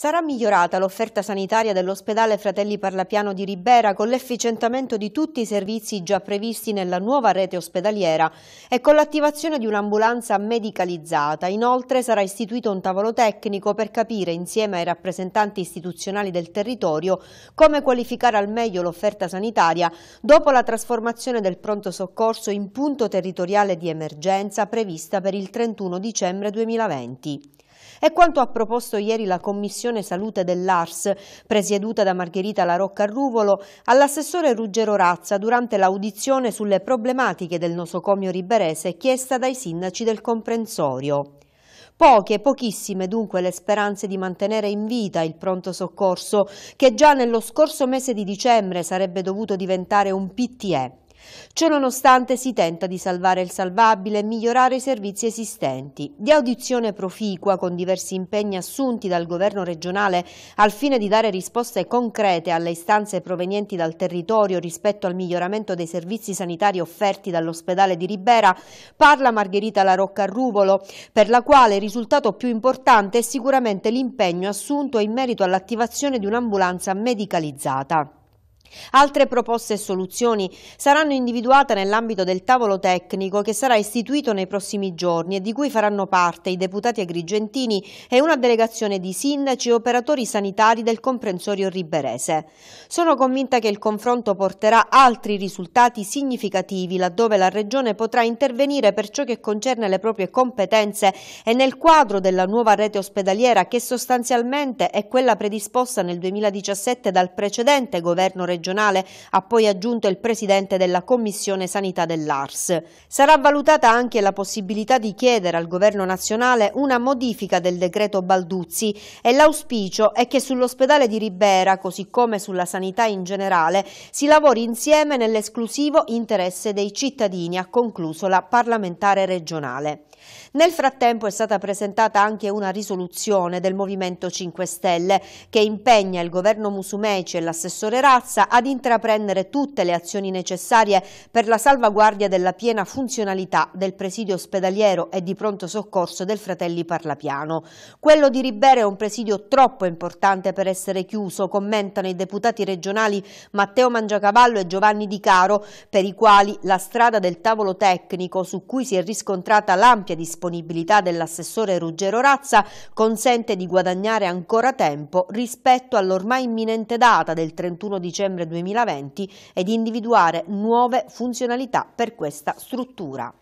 Sarà migliorata l'offerta sanitaria dell'ospedale Fratelli Parlapiano di Ribera con l'efficientamento di tutti i servizi già previsti nella nuova rete ospedaliera e con l'attivazione di un'ambulanza medicalizzata. Inoltre sarà istituito un tavolo tecnico per capire insieme ai rappresentanti istituzionali del territorio come qualificare al meglio l'offerta sanitaria dopo la trasformazione del pronto soccorso in punto territoriale di emergenza prevista per il 31 dicembre 2020. È quanto ha proposto ieri la Commissione Salute dell'ARS, presieduta da Margherita Larocca Ruvolo, all'assessore Ruggero Razza durante l'audizione sulle problematiche del nosocomio riberese chiesta dai sindaci del comprensorio. Poche, pochissime dunque le speranze di mantenere in vita il pronto soccorso, che già nello scorso mese di dicembre sarebbe dovuto diventare un PTE. Ciononostante si tenta di salvare il salvabile e migliorare i servizi esistenti. Di audizione proficua con diversi impegni assunti dal governo regionale al fine di dare risposte concrete alle istanze provenienti dal territorio rispetto al miglioramento dei servizi sanitari offerti dall'ospedale di Ribera, parla Margherita La Larocca Ruvolo, per la quale il risultato più importante è sicuramente l'impegno assunto in merito all'attivazione di un'ambulanza medicalizzata. Altre proposte e soluzioni saranno individuate nell'ambito del tavolo tecnico che sarà istituito nei prossimi giorni e di cui faranno parte i deputati agrigentini e una delegazione di sindaci e operatori sanitari del comprensorio riberese. Sono convinta che il confronto porterà altri risultati significativi laddove la Regione potrà intervenire per ciò che concerne le proprie competenze e nel quadro della nuova rete ospedaliera che sostanzialmente è quella predisposta nel 2017 dal precedente governo regionale regionale, ha poi aggiunto il presidente della Commissione Sanità dell'ARS. Sarà valutata anche la possibilità di chiedere al Governo nazionale una modifica del decreto Balduzzi e l'auspicio è che sull'ospedale di Ribera, così come sulla sanità in generale, si lavori insieme nell'esclusivo interesse dei cittadini, ha concluso la parlamentare regionale. Nel frattempo è stata presentata anche una risoluzione del Movimento 5 Stelle che impegna il governo Musumeci e l'assessore Razza ad intraprendere tutte le azioni necessarie per la salvaguardia della piena funzionalità del presidio ospedaliero e di pronto soccorso del Fratelli Parlapiano. Quello di Ribera è un presidio troppo importante per essere chiuso, commentano i deputati regionali Matteo Mangiacavallo e Giovanni Di Caro, per i quali la strada del tavolo tecnico, su cui si è riscontrata l'ampia disponibilità dell'assessore Ruggero Razza, consente di guadagnare ancora tempo rispetto all'ormai imminente data del 31 dicembre settembre 2020 ed individuare nuove funzionalità per questa struttura.